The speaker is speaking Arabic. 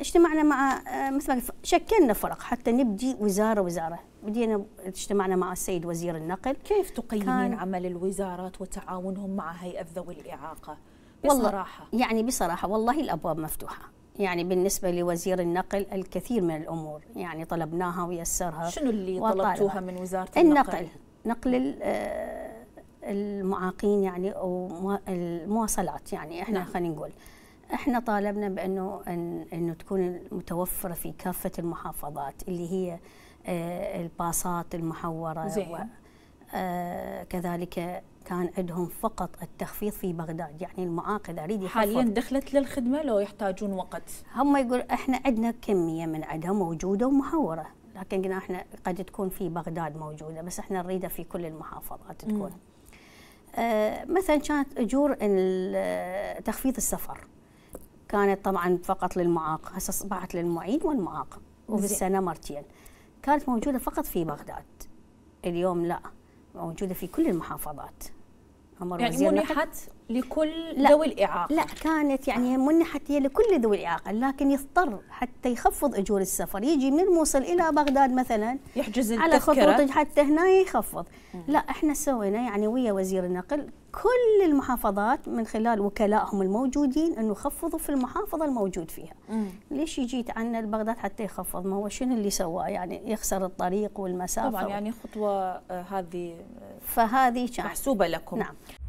اجتمعنا مع آه، مثل ما شكلنا فرق حتى نبدي وزاره وزاره بدينا اجتمعنا مع السيد وزير النقل كيف تقيمين عمل الوزارات وتعاونهم مع هيئه ذوي الاعاقه بصراحه والله يعني بصراحه والله الابواب مفتوحه يعني بالنسبه لوزير النقل الكثير من الامور يعني طلبناها ويسرها شنو اللي طلبتوها من وزاره النقل النقل نقل آه، المعاقين يعني او المواصلات يعني احنا نعم. خلينا نقول احنا طالبنا بانه أن انه تكون متوفره في كافه المحافظات اللي هي آه، الباصات المحوره زين. و آه، كذلك كان عندهم فقط التخفيض في بغداد يعني المعاقد اريد حاليا دخلت للخدمه لو يحتاجون وقت هم يقول احنا عندنا كميه من عندها موجوده ومحوره لكن قلنا احنا قد تكون في بغداد موجوده بس احنا نريدها في كل المحافظات تكون آه مثلا كانت اجور تخفيض السفر كانت طبعا فقط للمعاق هسه أصبحت للمعيد والمعاق وبالسنة مرتين كانت موجودة فقط في بغداد اليوم لا موجودة في كل المحافظات يعني منحت لكل لا ذوي الإعاقة لا كانت يعني آه. منحت هي لكل ذوي الإعاقة لكن يضطر حتى يخفض أجور السفر يجي من الموصل إلى بغداد مثلا يحجز على خطوط حتى هنا يخفض مم. لا احنا سوينا يعني ويا وزير النقل كل المحافظات من خلال وكلائهم الموجودين انه خفضوا في المحافظه الموجود فيها. مم. ليش يجيت عنا لبغداد حتى يخفض؟ ما هو شنو اللي سواه يعني يخسر الطريق والمسافه طبعا يعني خطوه آه، هذه آه، فهذه محسوبه لكم. نعم.